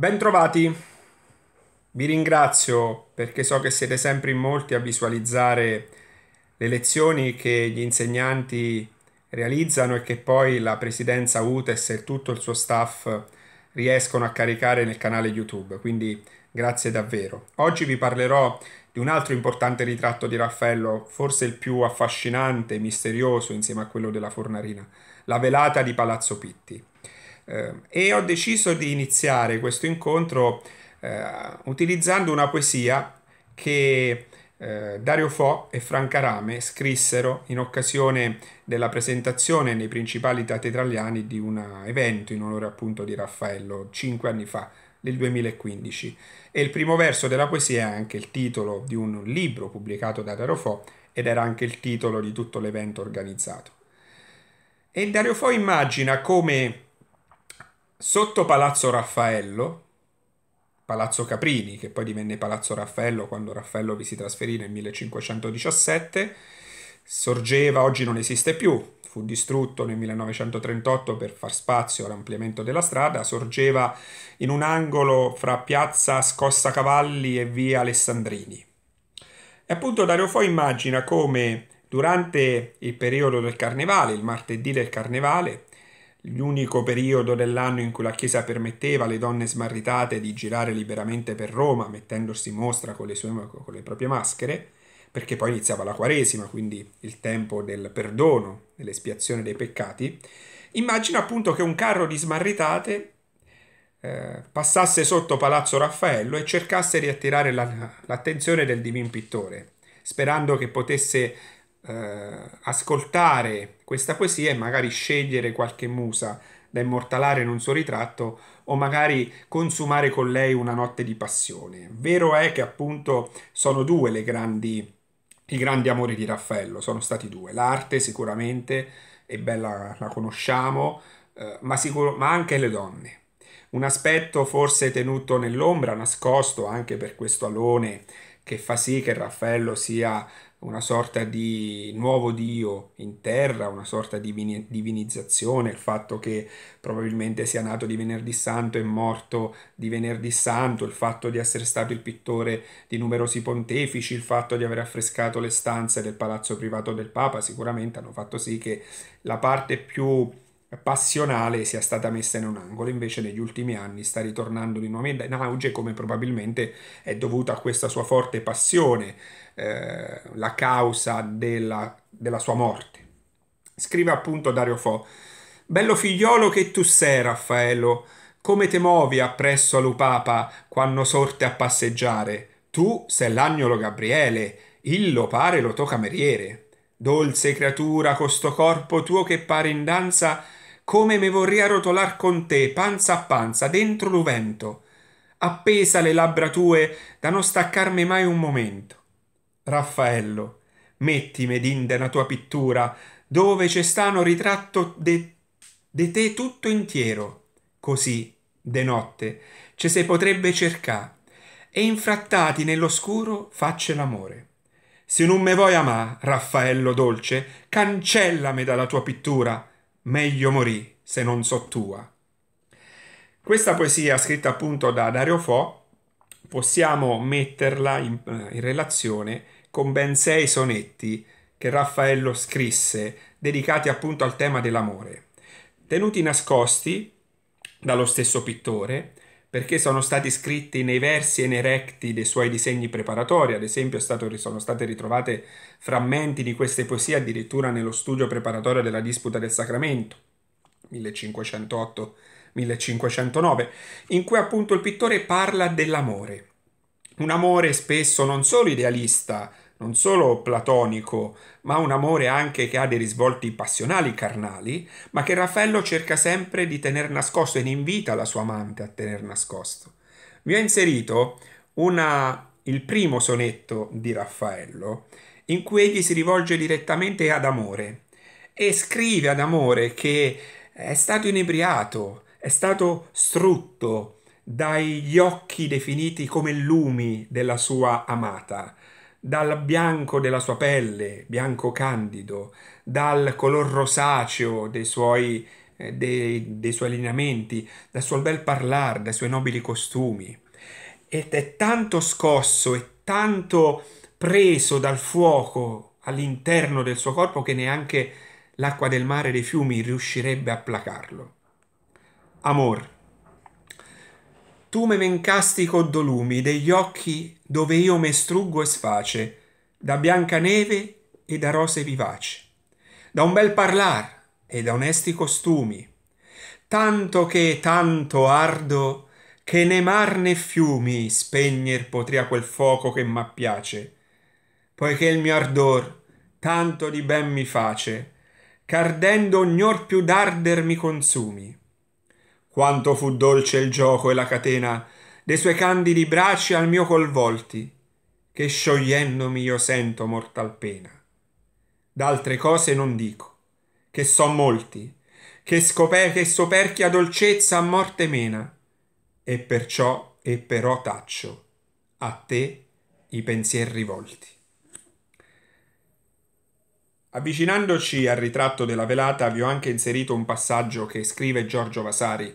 Bentrovati! Vi ringrazio perché so che siete sempre in molti a visualizzare le lezioni che gli insegnanti realizzano e che poi la presidenza UTES e tutto il suo staff riescono a caricare nel canale YouTube, quindi grazie davvero. Oggi vi parlerò di un altro importante ritratto di Raffaello, forse il più affascinante e misterioso insieme a quello della Fornarina, la velata di Palazzo Pitti. Ehm, e ho deciso di iniziare questo incontro eh, utilizzando una poesia che eh, Dario Fo e Franca Rame scrissero in occasione della presentazione nei principali teatri italiani di un eh, evento in onore appunto di Raffaello cinque anni fa, nel 2015. E il primo verso della poesia è anche il titolo di un libro pubblicato da Dario Fo ed era anche il titolo di tutto l'evento organizzato. E Dario Fo immagina come sotto Palazzo Raffaello, Palazzo Caprini, che poi divenne Palazzo Raffaello quando Raffaello vi si trasferì nel 1517, sorgeva, oggi non esiste più, fu distrutto nel 1938 per far spazio all'ampliamento della strada, sorgeva in un angolo fra piazza Scossa Cavalli e via Alessandrini. E appunto Dario Fo immagina come durante il periodo del carnevale, il martedì del carnevale, l'unico periodo dell'anno in cui la Chiesa permetteva alle donne smarritate di girare liberamente per Roma, mettendosi in mostra con le, sue, con le proprie maschere, perché poi iniziava la Quaresima, quindi il tempo del perdono, dell'espiazione dei peccati, immagina appunto che un carro di smarritate eh, passasse sotto Palazzo Raffaello e cercasse di attirare la, l'attenzione del divin pittore, sperando che potesse eh, ascoltare questa poesia e magari scegliere qualche musa da immortalare in un suo ritratto o magari consumare con lei una notte di passione. Vero è che appunto sono due le grandi, i grandi amori di Raffaello, sono stati due, l'arte sicuramente, è bella la conosciamo, eh, ma, sicuro, ma anche le donne. Un aspetto forse tenuto nell'ombra, nascosto anche per questo alone che fa sì che Raffaello sia una sorta di nuovo Dio in terra, una sorta di divinizzazione, il fatto che probabilmente sia nato di venerdì santo e morto di venerdì santo, il fatto di essere stato il pittore di numerosi pontefici, il fatto di aver affrescato le stanze del palazzo privato del Papa, sicuramente hanno fatto sì che la parte più passionale sia stata messa in un angolo, invece negli ultimi anni sta ritornando di nuovo in auge come probabilmente è dovuta a questa sua forte passione, eh, la causa della, della sua morte. Scrive appunto Dario Fo, Bello figliolo che tu sei, Raffaello, come te movi appresso a Lupapa quando sorte a passeggiare? Tu sei l'agnolo Gabriele, illo pare lo tuo cameriere. Dolce creatura, con corpo tuo che pare in danza, come me vorrei arrotolar con te, panza a panza, dentro l'uvento. Appesa le labbra tue da non staccarmi mai un momento. Raffaello, mettimi Medinde la tua pittura, dove c'è stano ritratto de, de te tutto intiero, Così, de notte, ce se potrebbe cercare, e infrattati nell'oscuro facce l'amore. Se non me vuoi amà, Raffaello dolce, cancellami dalla tua pittura, meglio morì se non so tua. Questa poesia, scritta appunto da Dario Fo, possiamo metterla in, eh, in relazione con ben sei sonetti che Raffaello scrisse, dedicati appunto al tema dell'amore, tenuti nascosti dallo stesso pittore perché sono stati scritti nei versi e nei recti dei suoi disegni preparatori, ad esempio stato, sono state ritrovate frammenti di queste poesie addirittura nello studio preparatorio della disputa del Sacramento, 1508-1509, in cui appunto il pittore parla dell'amore, un amore spesso non solo idealista, non solo platonico, ma un amore anche che ha dei risvolti passionali carnali, ma che Raffaello cerca sempre di tener nascosto e ne invita la sua amante a tener nascosto. Vi ho inserito una, il primo sonetto di Raffaello in cui egli si rivolge direttamente ad amore e scrive ad amore che è stato inebriato, è stato strutto dagli occhi definiti come lumi della sua amata dal bianco della sua pelle, bianco candido, dal color rosaceo dei suoi, eh, dei, dei suoi lineamenti, dal suo bel parlare, dai suoi nobili costumi. Ed è tanto scosso e tanto preso dal fuoco all'interno del suo corpo che neanche l'acqua del mare e dei fiumi riuscirebbe a placarlo. Amor, tu me vencasti con dolumi degli occhi dove io me struggo e sface, da bianca neve e da rose vivaci, da un bel parlar e da onesti costumi, tanto che tanto ardo che né mar né fiumi spegner potria quel fuoco che m'appiace, poiché il mio ardor tanto di ben mi face, ch'ardendo ognor più d'arder mi consumi. Quanto fu dolce il gioco e la catena dei suoi candidi bracci al mio colvolti, che sciogliendomi io sento mortal pena. D'altre cose non dico, che so molti, che, scoper- che soperchia dolcezza a morte mena, e perciò e però taccio, a te i pensier rivolti. Avvicinandoci al ritratto della velata vi ho anche inserito un passaggio che scrive Giorgio Vasari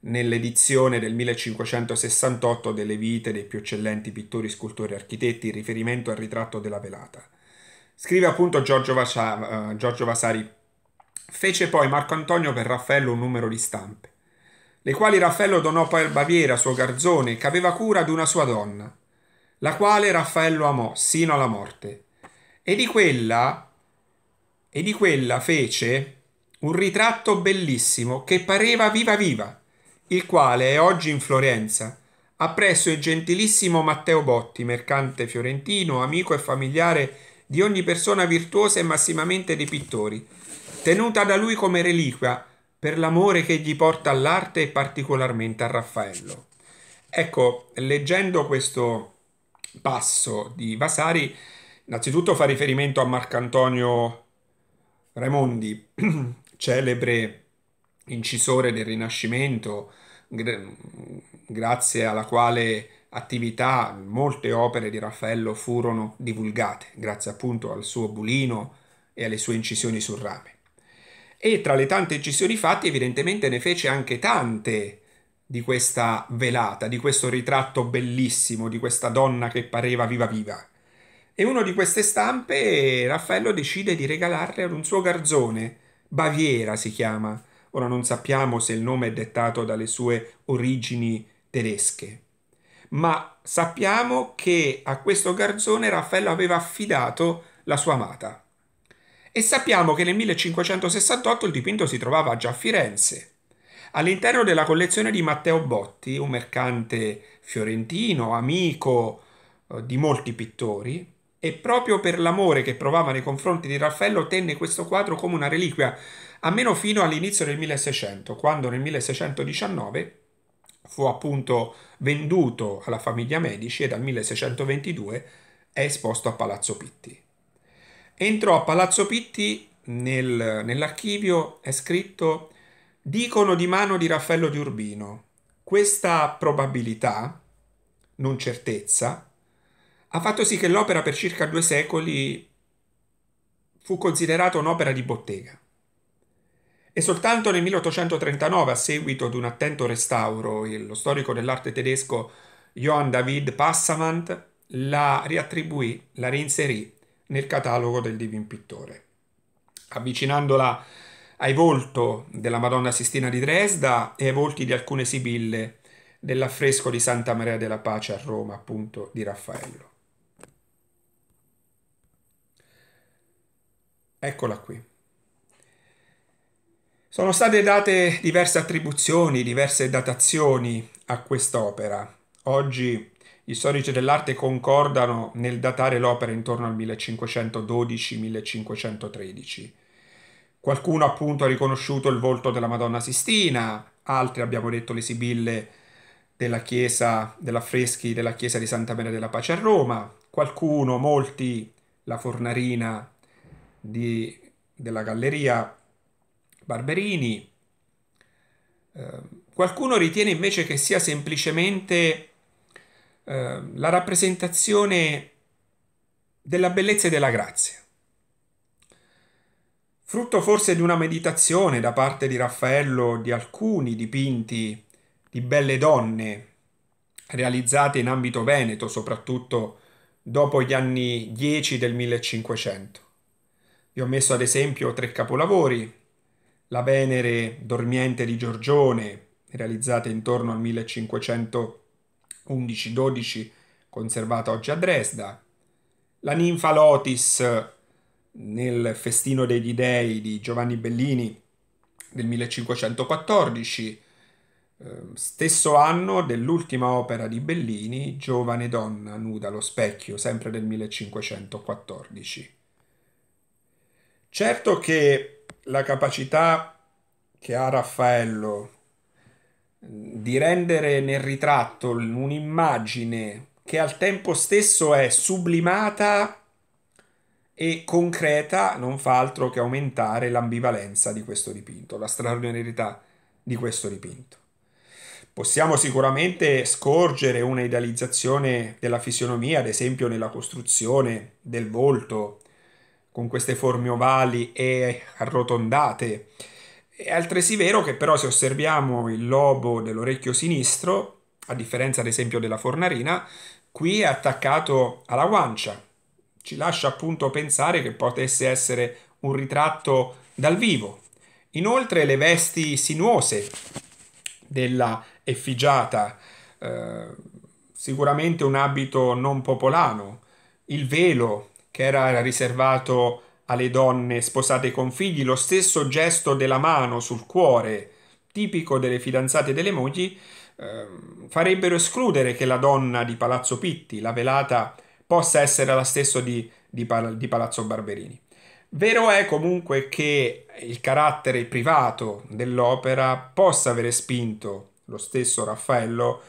nell'edizione del 1568 delle vite dei più eccellenti pittori, scultori e architetti in riferimento al ritratto della velata. Scrive appunto Giorgio, Vasari, eh, Giorgio Vasari fece poi Marco Antonio per Raffaello un numero di stampe, le quali Raffaello donò poi al Baviera, suo garzone, che aveva cura di una sua donna, la quale Raffaello amò sino alla morte, e di quella e di quella fece un ritratto bellissimo che pareva viva viva, il quale è oggi in Florenza, appresso il gentilissimo Matteo Botti, mercante fiorentino, amico e familiare di ogni persona virtuosa e massimamente dei pittori, tenuta da lui come reliquia per l'amore che gli porta all'arte e particolarmente a Raffaello. Ecco, leggendo questo passo di Vasari, innanzitutto fa riferimento a Marcantonio Raimondi, celebre incisore del Rinascimento, grazie alla quale attività molte opere di Raffaello furono divulgate, grazie appunto al suo bulino e alle sue incisioni sul rame. E tra le tante incisioni fatte, evidentemente ne fece anche tante di questa velata, di questo ritratto bellissimo, di questa donna che pareva viva viva. E una di queste stampe Raffaello decide di regalarle ad un suo garzone, Baviera si chiama. Ora non sappiamo se il nome è dettato dalle sue origini tedesche, ma sappiamo che a questo garzone Raffaello aveva affidato la sua amata. E sappiamo che nel 1568 il dipinto si trovava già a Firenze. All'interno della collezione di Matteo Botti, un mercante fiorentino, amico eh, di molti pittori, e proprio per l'amore che provava nei confronti di Raffaello tenne questo quadro come una reliquia, almeno fino all'inizio del 1600, quando nel 1619 fu appunto venduto alla famiglia Medici e dal 1622 è esposto a Palazzo Pitti. Entrò a Palazzo Pitti nel, nell'archivio è scritto dicono di mano di Raffaello di Urbino. Questa probabilità, non certezza, ha fatto sì che l'opera per circa due secoli fu considerata un'opera di bottega. E soltanto nel 1839, a seguito di un attento restauro, lo storico dell'arte tedesco Johann David Passamant la riattribuì, la reinserì nel catalogo del Divin Pittore. Avvicinandola ai volto della Madonna Sistina di Dresda e ai volti di alcune sibille dell'affresco di Santa Maria della Pace a Roma, appunto, di Raffaello. Eccola qui. Sono state date diverse attribuzioni, diverse datazioni a quest'opera. Oggi gli storici dell'arte concordano nel datare l'opera intorno al 1512-1513. Qualcuno appunto ha riconosciuto il volto della Madonna Sistina, altri abbiamo detto le Sibille della chiesa, dell'affreschi della chiesa di Santa Maria della Pace a Roma, qualcuno, molti, la Fornarina di, della galleria Barberini. Eh, qualcuno ritiene invece che sia semplicemente eh, la rappresentazione della bellezza e della grazia, frutto forse di una meditazione da parte di Raffaello di alcuni dipinti di belle donne realizzate in ambito veneto, soprattutto dopo gli anni 10 del 1500. Vi ho messo ad esempio tre capolavori, La Venere dormiente di Giorgione, realizzata intorno al 1511-12, conservata oggi a Dresda, La ninfa Lotis nel Festino degli Dei di Giovanni Bellini del 1514, ehm, stesso anno dell'ultima opera di Bellini, Giovane donna nuda allo specchio, sempre del 1514. Certo che la capacità che ha Raffaello mm, di rendere nel ritratto un'immagine che al tempo stesso è sublimata e concreta non fa altro che aumentare l'ambivalenza di questo dipinto, la straordinarietà di questo dipinto. Possiamo sicuramente scorgere una idealizzazione della fisionomia, ad esempio nella costruzione del volto con queste forme ovali e arrotondate. È altresì vero che però se osserviamo il lobo dell'orecchio sinistro, a differenza ad esempio della fornarina, qui è attaccato alla guancia. Ci lascia appunto pensare che potesse essere un ritratto dal vivo. Inoltre le vesti sinuose della effigiata, eh, sicuramente un abito non popolano, il velo che era riservato alle donne sposate con figli, lo stesso gesto della mano sul cuore, tipico delle fidanzate e delle mogli, eh, farebbero escludere che la donna di Palazzo Pitti, la velata, possa essere la stessa di, di, di Palazzo Barberini. Vero è comunque che il carattere privato dell'opera possa avere spinto lo stesso Raffaello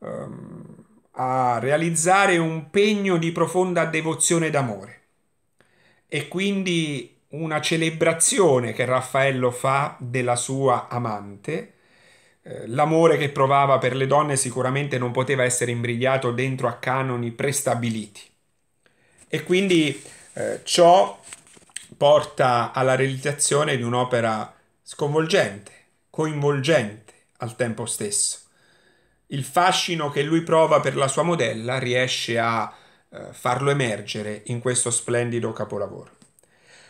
ehm, a realizzare un pegno di profonda devozione d'amore. E quindi una celebrazione che Raffaello fa della sua amante. Eh, l'amore che provava per le donne sicuramente non poteva essere imbrigliato dentro a canoni prestabiliti. E quindi eh, ciò porta alla realizzazione di un'opera sconvolgente, coinvolgente al tempo stesso il fascino che lui prova per la sua modella riesce a eh, farlo emergere in questo splendido capolavoro.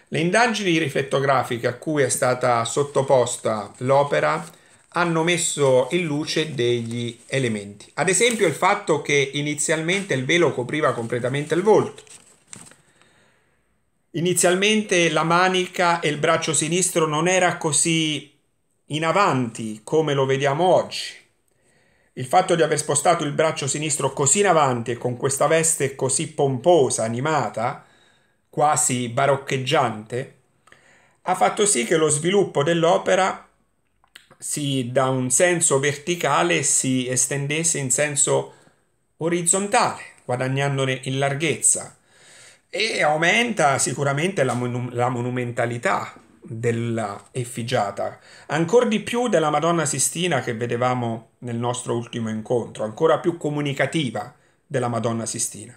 Le indagini riflettografiche a cui è stata sottoposta l'opera hanno messo in luce degli elementi. Ad esempio il fatto che inizialmente il velo copriva completamente il volto. Inizialmente la manica e il braccio sinistro non era così in avanti come lo vediamo oggi. Il fatto di aver spostato il braccio sinistro così in avanti e con questa veste così pomposa, animata, quasi baroccheggiante, ha fatto sì che lo sviluppo dell'opera si da un senso verticale si estendesse in senso orizzontale, guadagnandone in larghezza e aumenta sicuramente la, mon- la monumentalità della effigiata, ancora di più della Madonna Sistina che vedevamo nel nostro ultimo incontro, ancora più comunicativa della Madonna Sistina.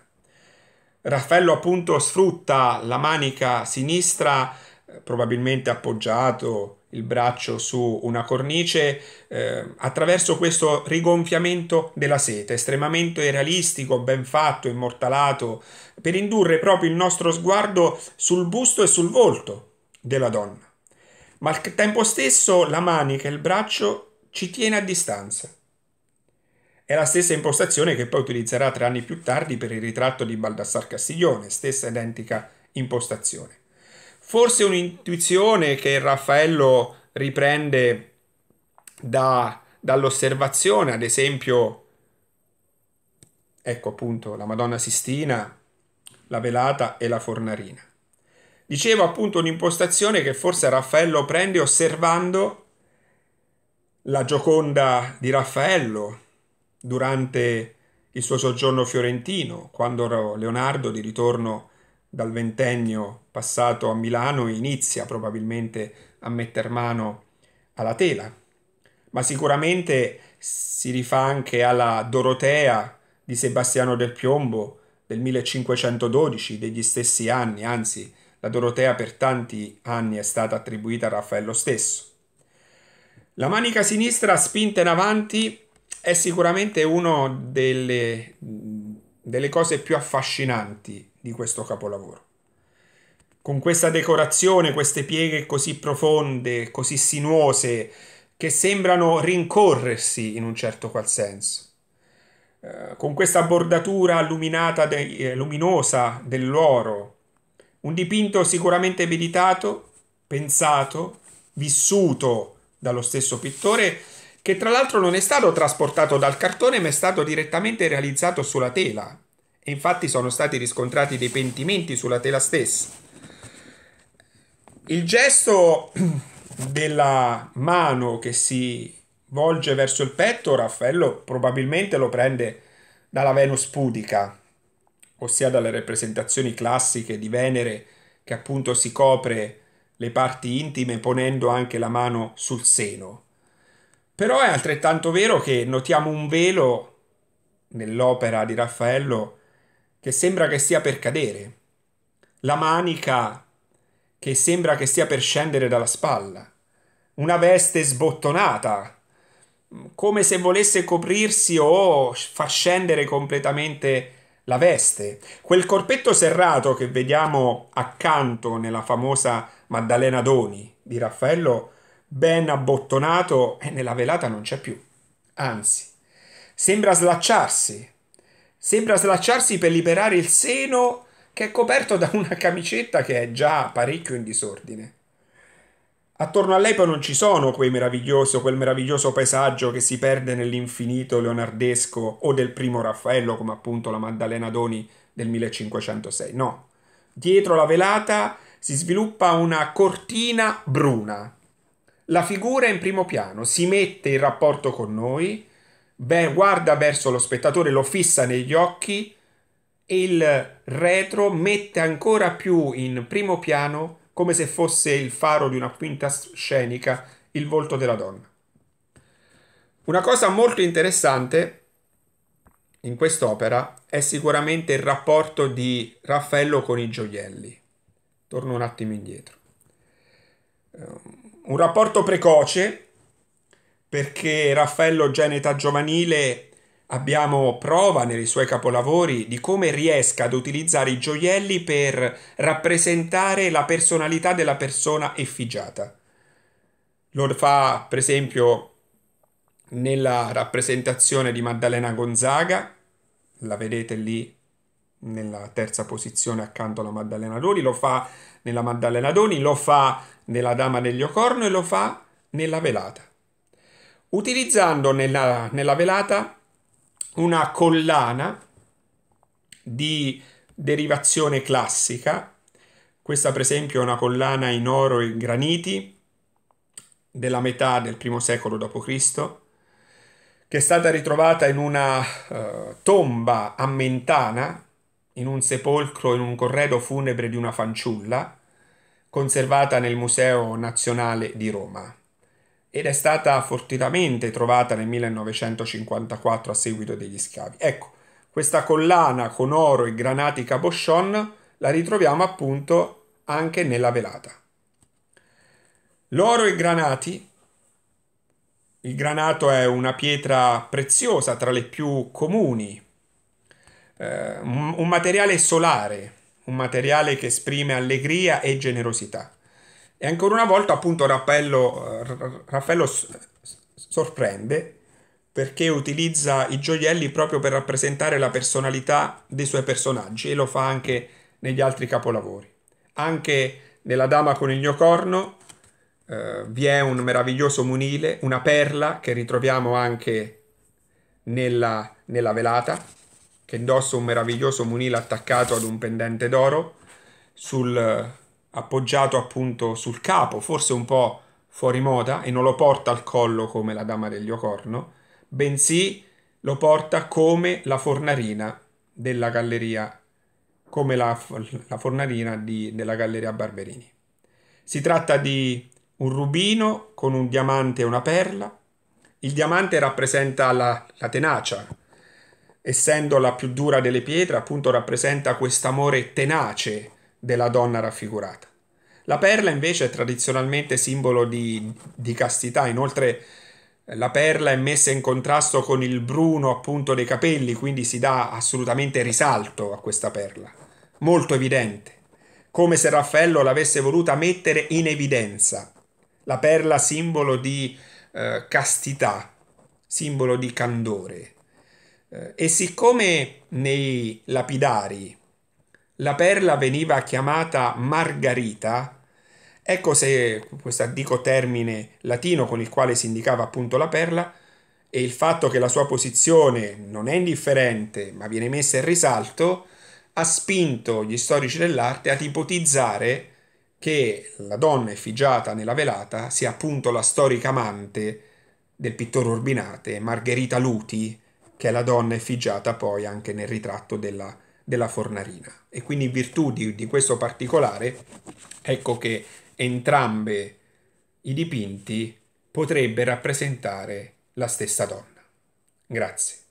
Raffaello appunto sfrutta la manica sinistra, eh, probabilmente appoggiato il braccio su una cornice, eh, attraverso questo rigonfiamento della seta, estremamente realistico, ben fatto, immortalato, per indurre proprio il nostro sguardo sul busto e sul volto della donna. Ma al tempo stesso la manica e il braccio ci tiene a distanza. È la stessa impostazione che poi utilizzerà tre anni più tardi per il ritratto di Baldassar Castiglione, stessa identica impostazione. Forse un'intuizione che Raffaello riprende da, dall'osservazione, ad esempio, ecco appunto la Madonna Sistina, la velata e la fornarina. Dicevo appunto un'impostazione che forse Raffaello prende osservando la Gioconda di Raffaello durante il suo soggiorno fiorentino, quando Leonardo di ritorno dal ventennio passato a Milano inizia probabilmente a metter mano alla tela, ma sicuramente si rifà anche alla Dorotea di Sebastiano del Piombo del 1512, degli stessi anni, anzi la Dorotea per tanti anni è stata attribuita a Raffaello stesso. La manica sinistra spinta in avanti è sicuramente una delle, delle cose più affascinanti di questo capolavoro. Con questa decorazione, queste pieghe così profonde, così sinuose, che sembrano rincorrersi in un certo qual senso. Eh, con questa bordatura de, eh, luminosa dell'oro, un dipinto sicuramente meditato, pensato, vissuto dallo stesso pittore, che tra l'altro non è stato trasportato dal cartone ma è stato direttamente realizzato sulla tela. E infatti sono stati riscontrati dei pentimenti sulla tela stessa. Il gesto della mano che si volge verso il petto, Raffaello probabilmente lo prende dalla Venus pudica ossia dalle rappresentazioni classiche di Venere che appunto si copre le parti intime ponendo anche la mano sul seno. Però è altrettanto vero che notiamo un velo nell'opera di Raffaello che sembra che stia per cadere, la manica che sembra che stia per scendere dalla spalla, una veste sbottonata, come se volesse coprirsi o far scendere completamente la veste. Quel corpetto serrato che vediamo accanto nella famosa Maddalena Doni di Raffaello, ben abbottonato e nella velata non c'è più. Anzi, sembra slacciarsi. Sembra slacciarsi per liberare il seno che è coperto da una camicetta che è già parecchio in disordine. Attorno a lei poi non ci sono quel meraviglioso, quel meraviglioso paesaggio che si perde nell'infinito leonardesco o del primo Raffaello, come appunto la Maddalena Doni del 1506. No, dietro la velata si sviluppa una cortina bruna. La figura è in primo piano, si mette in rapporto con noi, beh, guarda verso lo spettatore, lo fissa negli occhi e il retro mette ancora più in primo piano come se fosse il faro di una quinta scenica, il volto della donna. Una cosa molto interessante in quest'opera è sicuramente il rapporto di Raffaello con i gioielli. Torno un attimo indietro. Ehm, un rapporto precoce perché Raffaello già in età giovanile Abbiamo prova nei suoi capolavori di come riesca ad utilizzare i gioielli per rappresentare la personalità della persona effigiata. Lo fa, per esempio, nella rappresentazione di Maddalena Gonzaga, la vedete lì nella terza posizione accanto alla Maddalena Doni, lo fa nella Maddalena Doni, lo fa nella Dama degli Ocorno e lo fa nella Velata. Utilizzando nella, nella Velata una collana di derivazione classica. Questa per esempio è una collana in oro e graniti della metà del primo secolo d.C., che è stata ritrovata in una uh, tomba a Mentana, in un sepolcro, in un corredo funebre di una fanciulla, conservata nel Museo Nazionale di Roma ed è stata fortunatamente trovata nel 1954 a seguito degli scavi. Ecco, questa collana con oro e granati cabochon la ritroviamo appunto anche nella velata. L'oro e granati il granato è una pietra preziosa tra le più comuni, eh, un materiale solare, un materiale che esprime allegria e generosità. E ancora una volta appunto Raffaello, eh, Raffaello sorprende perché utilizza i gioielli proprio per rappresentare la personalità dei suoi personaggi e lo fa anche negli altri capolavori. Anche nella Dama con il mio corno eh, vi è un meraviglioso munile, una perla che ritroviamo anche nella, nella velata, che indossa un meraviglioso munile attaccato ad un pendente d'oro sul, appoggiato appunto sul capo, forse un po' fuori moda, e non lo porta al collo come la dama del Ocorno, bensì lo porta come la fornarina della galleria, come la, la fornarina di, della galleria Barberini. Si tratta di un rubino con un diamante e una perla. Il diamante rappresenta la, la tenacia, essendo la più dura delle pietre, appunto rappresenta quest'amore tenace della donna raffigurata. La perla invece è tradizionalmente simbolo di, di castità, inoltre la perla è messa in contrasto con il bruno appunto dei capelli, quindi si dà assolutamente risalto a questa perla, molto evidente, come se Raffaello l'avesse voluta mettere in evidenza, la perla simbolo di eh, castità, simbolo di candore. Eh, e siccome nei lapidari la perla veniva chiamata margarita, ecco se questo antico termine latino con il quale si indicava appunto la perla e il fatto che la sua posizione non è indifferente ma viene messa in risalto, ha spinto gli storici dell'arte ad ipotizzare che la donna effigiata nella velata sia appunto la storica amante del pittore Urbinate, Margherita Luti, che è la donna effigiata poi anche nel ritratto della della fornarina. E quindi in virtù di, di questo particolare, ecco che entrambe i dipinti potrebbe rappresentare la stessa donna. Grazie.